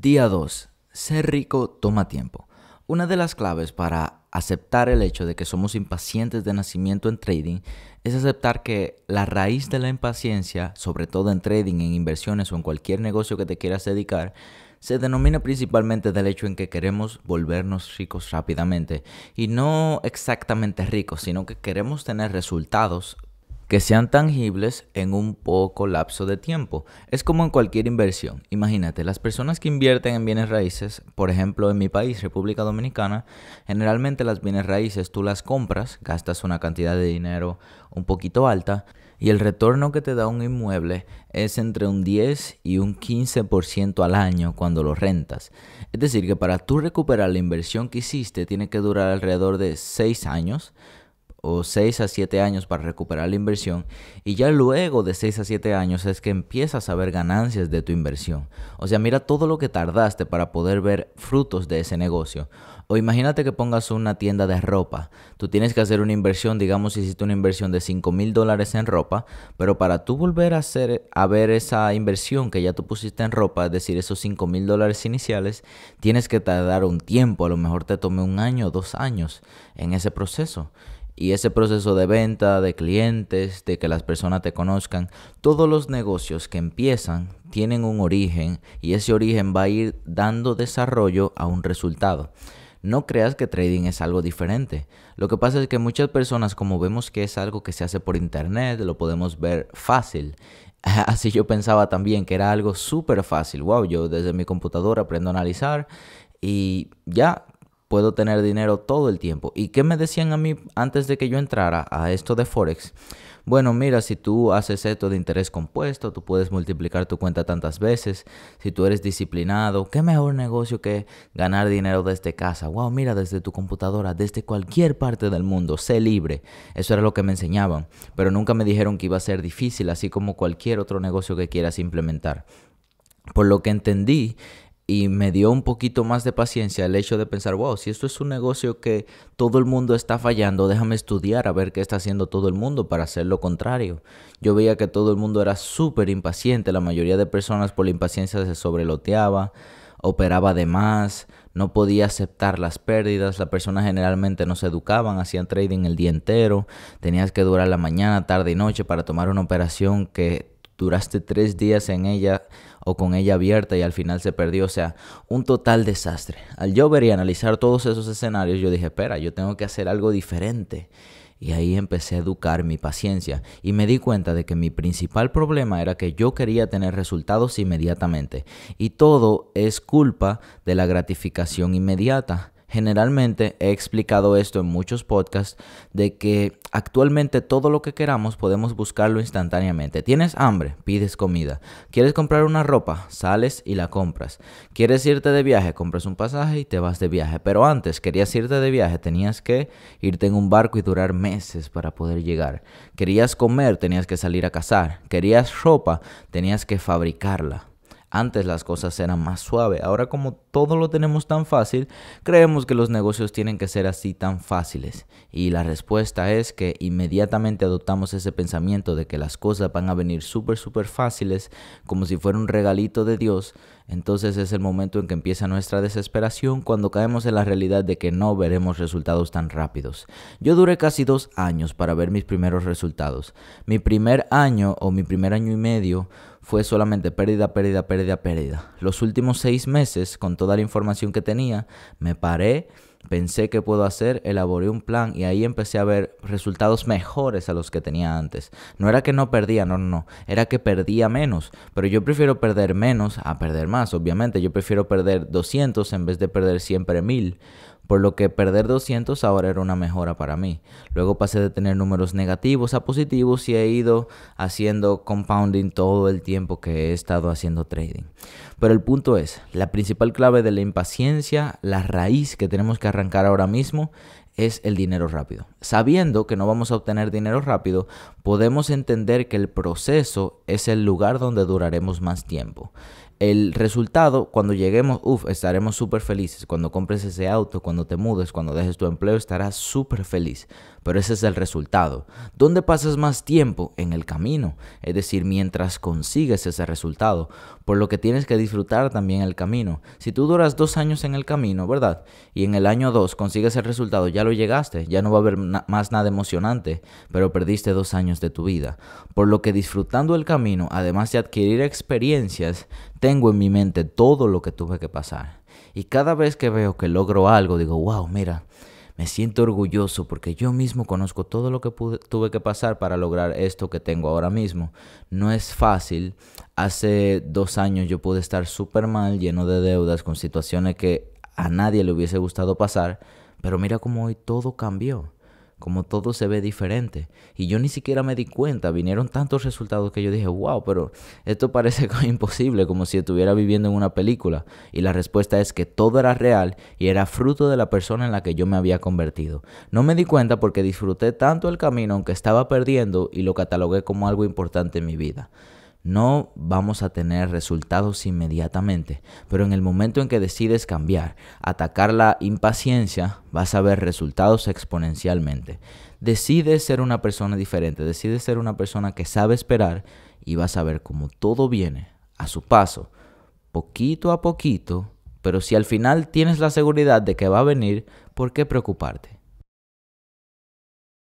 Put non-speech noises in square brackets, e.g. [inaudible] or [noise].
Día 2. Ser rico toma tiempo. Una de las claves para aceptar el hecho de que somos impacientes de nacimiento en trading es aceptar que la raíz de la impaciencia, sobre todo en trading, en inversiones o en cualquier negocio que te quieras dedicar, se denomina principalmente del hecho en que queremos volvernos ricos rápidamente. Y no exactamente ricos, sino que queremos tener resultados que sean tangibles en un poco lapso de tiempo. Es como en cualquier inversión. Imagínate, las personas que invierten en bienes raíces, por ejemplo en mi país, República Dominicana, generalmente las bienes raíces tú las compras, gastas una cantidad de dinero un poquito alta y el retorno que te da un inmueble es entre un 10 y un 15% al año cuando lo rentas. Es decir, que para tú recuperar la inversión que hiciste tiene que durar alrededor de 6 años o 6 a 7 años para recuperar la inversión y ya luego de 6 a 7 años es que empiezas a ver ganancias de tu inversión. O sea, mira todo lo que tardaste para poder ver frutos de ese negocio. O imagínate que pongas una tienda de ropa. Tú tienes que hacer una inversión, digamos, hiciste una inversión de 5 mil dólares en ropa, pero para tú volver a, hacer, a ver esa inversión que ya tú pusiste en ropa, es decir, esos 5 mil dólares iniciales, tienes que tardar un tiempo, a lo mejor te tome un año, dos años en ese proceso. Y ese proceso de venta, de clientes, de que las personas te conozcan, todos los negocios que empiezan tienen un origen y ese origen va a ir dando desarrollo a un resultado. No creas que trading es algo diferente. Lo que pasa es que muchas personas, como vemos que es algo que se hace por internet, lo podemos ver fácil. [laughs] Así yo pensaba también que era algo súper fácil. Wow, yo desde mi computadora aprendo a analizar y ya puedo tener dinero todo el tiempo. ¿Y qué me decían a mí antes de que yo entrara a esto de Forex? Bueno, mira, si tú haces esto de interés compuesto, tú puedes multiplicar tu cuenta tantas veces. Si tú eres disciplinado, qué mejor negocio que ganar dinero desde casa. Wow, mira, desde tu computadora, desde cualquier parte del mundo, sé libre. Eso era lo que me enseñaban, pero nunca me dijeron que iba a ser difícil, así como cualquier otro negocio que quieras implementar. Por lo que entendí y me dio un poquito más de paciencia el hecho de pensar, wow, si esto es un negocio que todo el mundo está fallando, déjame estudiar a ver qué está haciendo todo el mundo para hacer lo contrario. Yo veía que todo el mundo era súper impaciente, la mayoría de personas por la impaciencia se sobreloteaba, operaba de más, no podía aceptar las pérdidas, las personas generalmente no se educaban, hacían trading el día entero, tenías que durar la mañana, tarde y noche para tomar una operación que duraste tres días en ella o con ella abierta y al final se perdió. O sea, un total desastre. Al yo ver y analizar todos esos escenarios, yo dije, espera, yo tengo que hacer algo diferente. Y ahí empecé a educar mi paciencia y me di cuenta de que mi principal problema era que yo quería tener resultados inmediatamente. Y todo es culpa de la gratificación inmediata. Generalmente he explicado esto en muchos podcasts de que actualmente todo lo que queramos podemos buscarlo instantáneamente. ¿Tienes hambre? Pides comida. ¿Quieres comprar una ropa? Sales y la compras. ¿Quieres irte de viaje? Compras un pasaje y te vas de viaje. Pero antes querías irte de viaje, tenías que irte en un barco y durar meses para poder llegar. Querías comer, tenías que salir a cazar. Querías ropa, tenías que fabricarla. Antes las cosas eran más suaves. Ahora como todo lo tenemos tan fácil, creemos que los negocios tienen que ser así tan fáciles. Y la respuesta es que inmediatamente adoptamos ese pensamiento de que las cosas van a venir súper, súper fáciles, como si fuera un regalito de Dios. Entonces es el momento en que empieza nuestra desesperación cuando caemos en la realidad de que no veremos resultados tan rápidos. Yo duré casi dos años para ver mis primeros resultados. Mi primer año o mi primer año y medio fue solamente pérdida, pérdida, pérdida, pérdida. Los últimos seis meses, con toda la información que tenía, me paré, pensé qué puedo hacer, elaboré un plan y ahí empecé a ver resultados mejores a los que tenía antes. No era que no perdía, no, no, no, era que perdía menos, pero yo prefiero perder menos a perder más, obviamente, yo prefiero perder 200 en vez de perder siempre 1000 por lo que perder 200 ahora era una mejora para mí. Luego pasé de tener números negativos a positivos y he ido haciendo compounding todo el tiempo que he estado haciendo trading. Pero el punto es, la principal clave de la impaciencia, la raíz que tenemos que arrancar ahora mismo, es el dinero rápido. Sabiendo que no vamos a obtener dinero rápido, podemos entender que el proceso es el lugar donde duraremos más tiempo. El resultado, cuando lleguemos, uff, estaremos súper felices. Cuando compres ese auto, cuando te mudes, cuando dejes tu empleo, estarás súper feliz pero ese es el resultado. ¿Dónde pasas más tiempo? En el camino, es decir, mientras consigues ese resultado, por lo que tienes que disfrutar también el camino. Si tú duras dos años en el camino, ¿verdad? Y en el año dos consigues el resultado, ya lo llegaste, ya no va a haber más nada emocionante, pero perdiste dos años de tu vida. Por lo que disfrutando el camino, además de adquirir experiencias, tengo en mi mente todo lo que tuve que pasar. Y cada vez que veo que logro algo, digo, wow, mira, me siento orgulloso porque yo mismo conozco todo lo que tuve que pasar para lograr esto que tengo ahora mismo. No es fácil. Hace dos años yo pude estar súper mal, lleno de deudas, con situaciones que a nadie le hubiese gustado pasar. Pero mira cómo hoy todo cambió como todo se ve diferente. Y yo ni siquiera me di cuenta, vinieron tantos resultados que yo dije, wow, pero esto parece [laughs] imposible, como si estuviera viviendo en una película. Y la respuesta es que todo era real y era fruto de la persona en la que yo me había convertido. No me di cuenta porque disfruté tanto el camino aunque estaba perdiendo y lo catalogué como algo importante en mi vida. No vamos a tener resultados inmediatamente, pero en el momento en que decides cambiar, atacar la impaciencia, vas a ver resultados exponencialmente. Decide ser una persona diferente, decides ser una persona que sabe esperar y vas a ver cómo todo viene a su paso, poquito a poquito, pero si al final tienes la seguridad de que va a venir, ¿por qué preocuparte?